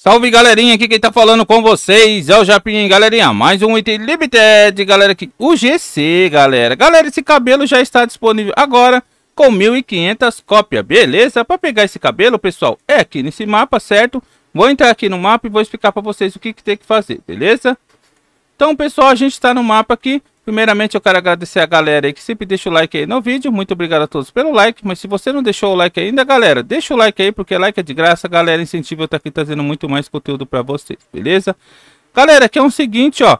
Salve galerinha, aqui quem tá falando com vocês é o Japinho, galerinha, mais um item limited, galera, aqui, o GC, galera. Galera, esse cabelo já está disponível agora com 1.500 cópias, beleza? Para pegar esse cabelo, pessoal, é aqui nesse mapa, certo? Vou entrar aqui no mapa e vou explicar para vocês o que, que tem que fazer, beleza? Então, pessoal, a gente está no mapa aqui, Primeiramente, eu quero agradecer a galera aí que sempre deixa o like aí no vídeo. Muito obrigado a todos pelo like. Mas se você não deixou o like ainda, galera, deixa o like aí, porque like é de graça. Galera, incentivo eu estar aqui trazendo muito mais conteúdo para vocês, beleza? Galera, aqui é o seguinte, ó.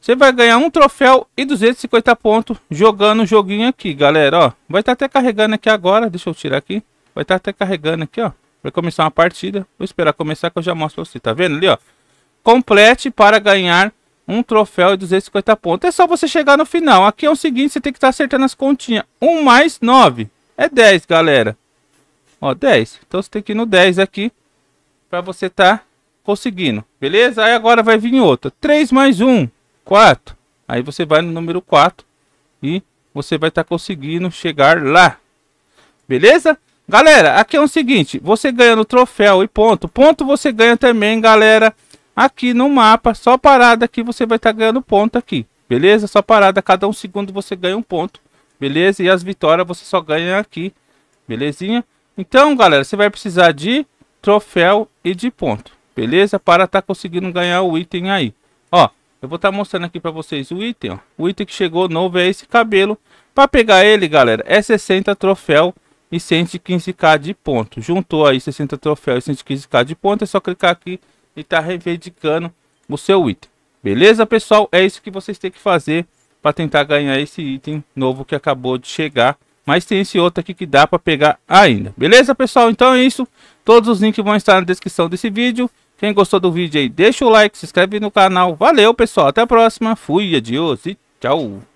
Você vai ganhar um troféu e 250 pontos jogando o joguinho aqui, galera, ó. Vai estar tá até carregando aqui agora. Deixa eu tirar aqui. Vai estar tá até carregando aqui, ó. Vai começar uma partida. Vou esperar começar que eu já mostro pra você. Tá vendo ali, ó? Complete para ganhar um troféu e 250 pontos. É só você chegar no final. Aqui é o seguinte, você tem que estar tá acertando as continhas. 1 mais 9 é 10, galera. Ó, 10. Então você tem que ir no 10 aqui para você estar tá conseguindo. Beleza? Aí agora vai vir outra. 3 mais 1, 4. Aí você vai no número 4 e você vai estar tá conseguindo chegar lá. Beleza? Galera, aqui é o seguinte, você ganha no troféu e ponto. Ponto você ganha também, galera aqui no mapa, só parada aqui você vai estar tá ganhando ponto aqui, beleza? Só parada, cada um segundo você ganha um ponto, beleza? E as vitórias você só ganha aqui, belezinha? Então, galera, você vai precisar de troféu e de ponto, beleza? Para estar tá conseguindo ganhar o item aí. Ó, eu vou estar tá mostrando aqui para vocês o item, ó. O item que chegou novo é esse cabelo. Para pegar ele, galera, é 60 troféu e 115k de ponto. Juntou aí 60 troféu e 115k de ponto, é só clicar aqui e tá reivindicando o seu item. Beleza, pessoal? É isso que vocês têm que fazer para tentar ganhar esse item novo que acabou de chegar. Mas tem esse outro aqui que dá para pegar ainda. Beleza, pessoal? Então é isso. Todos os links vão estar na descrição desse vídeo. Quem gostou do vídeo aí, deixa o like, se inscreve no canal. Valeu, pessoal. Até a próxima. Fui, adios e tchau.